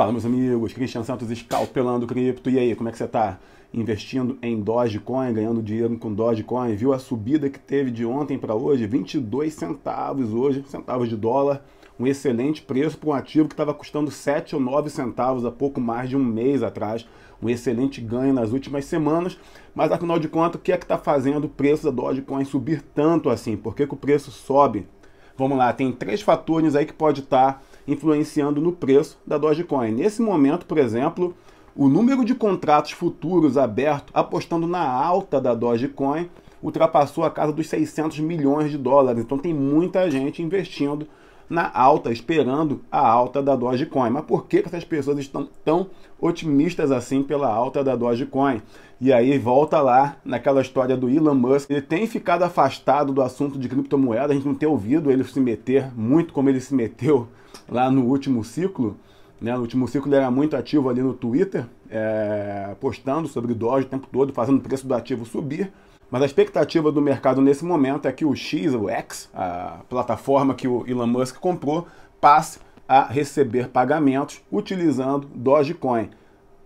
Fala, meus amigos. Christian Santos escalpelando cripto. E aí, como é que você está Investindo em Dogecoin, ganhando dinheiro com Dogecoin. Viu a subida que teve de ontem para hoje? 22 centavos hoje, centavos de dólar. Um excelente preço para um ativo que estava custando 7 ou 9 centavos há pouco mais de um mês atrás. Um excelente ganho nas últimas semanas. Mas afinal de contas, o que é que está fazendo o preço da Dogecoin subir tanto assim? Por que, que o preço sobe? Vamos lá, tem três fatores aí que pode estar. Tá influenciando no preço da Dogecoin. Nesse momento, por exemplo, o número de contratos futuros abertos apostando na alta da Dogecoin ultrapassou a casa dos 600 milhões de dólares. Então tem muita gente investindo na alta, esperando a alta da Dogecoin. Mas por que, que essas pessoas estão tão otimistas assim pela alta da Dogecoin? E aí volta lá naquela história do Elon Musk. Ele tem ficado afastado do assunto de criptomoeda, a gente não tem ouvido ele se meter muito como ele se meteu lá no último ciclo. Né? No último ciclo ele era muito ativo ali no Twitter, é, postando sobre Doge o tempo todo, fazendo o preço do ativo subir. Mas a expectativa do mercado nesse momento é que o X, o X, a plataforma que o Elon Musk comprou, passe a receber pagamentos utilizando Dogecoin.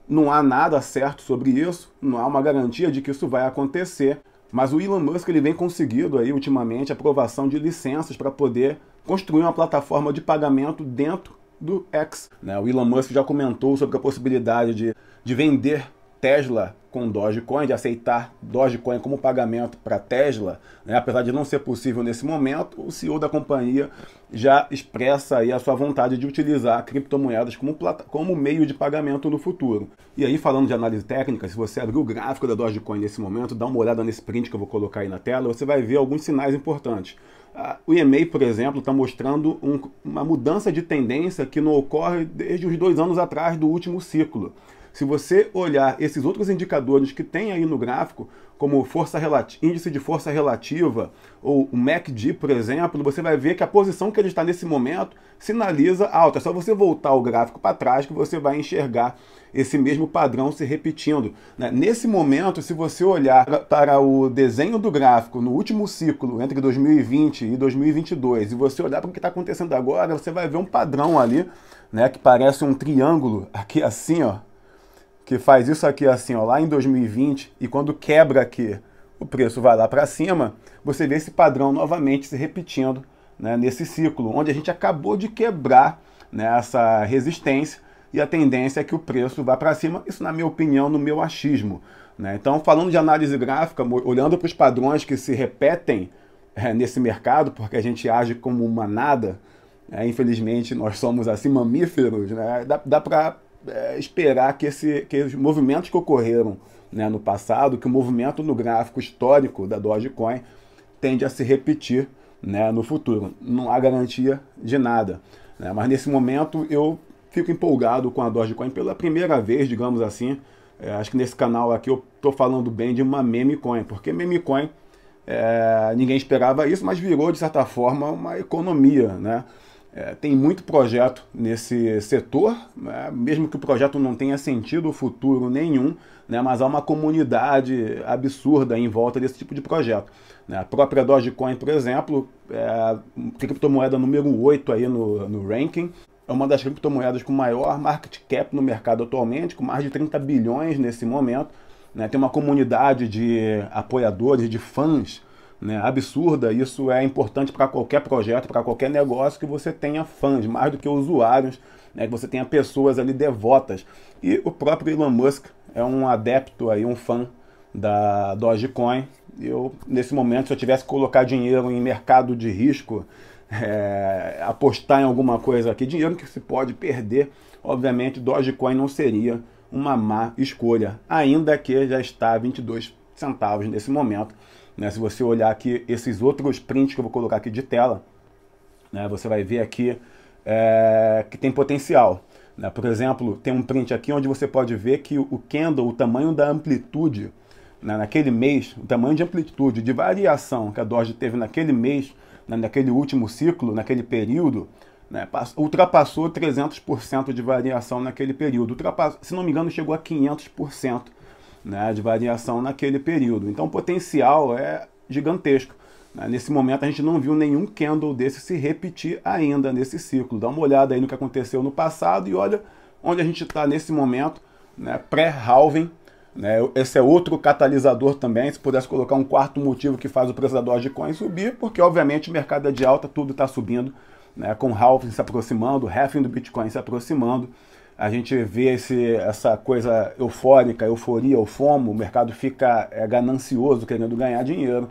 Não há nada certo sobre isso, não há uma garantia de que isso vai acontecer, mas o Elon Musk ele vem conseguindo aí ultimamente aprovação de licenças para poder construir uma plataforma de pagamento dentro do X. Né? O Elon Musk já comentou sobre a possibilidade de, de vender Tesla com Dogecoin, de aceitar Dogecoin como pagamento para Tesla, né? apesar de não ser possível nesse momento, o CEO da companhia já expressa aí a sua vontade de utilizar criptomoedas como, como meio de pagamento no futuro. E aí, falando de análise técnica, se você abrir o gráfico da Dogecoin nesse momento, dá uma olhada nesse print que eu vou colocar aí na tela, você vai ver alguns sinais importantes. Ah, o EMA, por exemplo, está mostrando um, uma mudança de tendência que não ocorre desde os dois anos atrás do último ciclo. Se você olhar esses outros indicadores que tem aí no gráfico, como força índice de força relativa ou o MACD, por exemplo, você vai ver que a posição que ele está nesse momento sinaliza alta. É só você voltar o gráfico para trás que você vai enxergar esse mesmo padrão se repetindo. Né? Nesse momento, se você olhar para o desenho do gráfico no último ciclo, entre 2020 e 2022, e você olhar para o que está acontecendo agora, você vai ver um padrão ali, né, que parece um triângulo aqui assim, ó, que faz isso aqui assim, ó, lá em 2020, e quando quebra aqui, o preço vai lá para cima, você vê esse padrão novamente se repetindo né, nesse ciclo, onde a gente acabou de quebrar né, essa resistência e a tendência é que o preço vá para cima, isso na minha opinião, no meu achismo. Né? Então, falando de análise gráfica, olhando para os padrões que se repetem é, nesse mercado, porque a gente age como uma nada, é, infelizmente nós somos assim mamíferos, né? dá, dá para é, esperar que, esse, que os movimentos que ocorreram né, no passado, que o movimento no gráfico histórico da Dogecoin tende a se repetir né, no futuro. Não há garantia de nada. Né? Mas nesse momento eu fico empolgado com a Dogecoin pela primeira vez, digamos assim. É, acho que nesse canal aqui eu estou falando bem de uma meme coin, porque meme coin é, ninguém esperava isso, mas virou de certa forma uma economia, né? é, tem muito projeto nesse setor, né? mesmo que o projeto não tenha sentido futuro nenhum, né? mas há uma comunidade absurda em volta desse tipo de projeto. Né? A própria Dogecoin, por exemplo, é a criptomoeda número 8 aí no, no ranking, é uma das criptomoedas com maior market cap no mercado atualmente, com mais de 30 bilhões nesse momento. Né? Tem uma comunidade de apoiadores, de fãs né, absurda. Isso é importante para qualquer projeto, para qualquer negócio que você tenha fãs, mais do que usuários, né, que você tenha pessoas ali devotas. E o próprio Elon Musk é um adepto aí, um fã da Dogecoin. Eu, nesse momento, se eu tivesse que colocar dinheiro em mercado de risco, é, apostar em alguma coisa aqui, dinheiro que se pode perder, obviamente Dogecoin não seria uma má escolha, ainda que já está 22 centavos nesse momento. Né? Se você olhar aqui esses outros prints que eu vou colocar aqui de tela, né? você vai ver aqui é, que tem potencial. Né? Por exemplo, tem um print aqui onde você pode ver que o candle, o tamanho da amplitude, né? naquele mês, o tamanho de amplitude, de variação que a Doge teve naquele mês, né? naquele último ciclo, naquele período, né, ultrapassou 300% de variação naquele período. Ultrapass... Se não me engano, chegou a 500% né, de variação naquele período. Então o potencial é gigantesco. Né? Nesse momento a gente não viu nenhum candle desse se repetir ainda nesse ciclo. Dá uma olhada aí no que aconteceu no passado e olha onde a gente está nesse momento, né, pré-halving. Né? Esse é outro catalisador também, se pudesse colocar um quarto motivo que faz o preço da Dogecoin subir, porque obviamente o mercado é de alta, tudo está subindo, né? com halving se aproximando, halving do Bitcoin se aproximando a gente vê esse, essa coisa eufórica, euforia, o fomo, o mercado fica é, ganancioso, querendo ganhar dinheiro,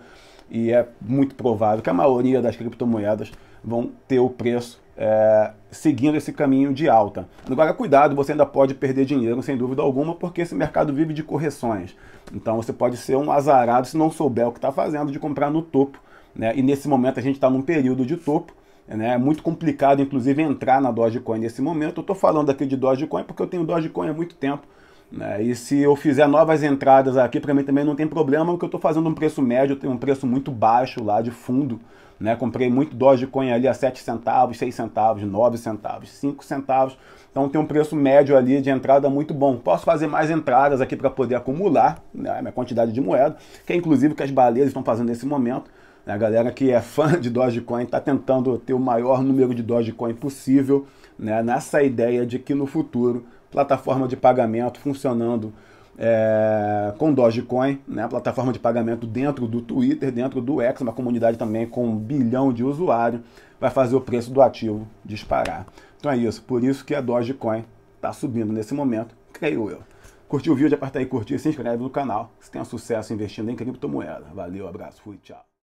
e é muito provável que a maioria das criptomoedas vão ter o preço é, seguindo esse caminho de alta. Agora, cuidado, você ainda pode perder dinheiro, sem dúvida alguma, porque esse mercado vive de correções. Então, você pode ser um azarado se não souber o que está fazendo de comprar no topo. Né? E nesse momento, a gente está num período de topo, né? É muito complicado, inclusive, entrar na Dogecoin nesse momento. Eu estou falando aqui de Dogecoin porque eu tenho Dogecoin há muito tempo. Né? E se eu fizer novas entradas aqui, para mim também não tem problema, porque eu estou fazendo um preço médio, tem um preço muito baixo lá de fundo. Né? Comprei muito Dogecoin ali a 7 centavos, 6 centavos, 9 centavos, 5 centavos. Então tem um preço médio ali de entrada muito bom. Posso fazer mais entradas aqui para poder acumular né, a minha quantidade de moeda, que é inclusive o que as baleias estão fazendo nesse momento. Né, a galera que é fã de Dogecoin está tentando ter o maior número de Dogecoin possível, né? nessa ideia de que no futuro, plataforma de pagamento funcionando é, com Dogecoin, né? plataforma de pagamento dentro do Twitter, dentro do X, uma comunidade também com um bilhão de usuários, vai fazer o preço do ativo disparar. Então é isso, por isso que a Dogecoin está subindo nesse momento, creio eu. Curtiu o vídeo? Aperta aí curtir, se inscreve no canal. Se tenha sucesso investindo em criptomoeda. Valeu, abraço, fui, tchau.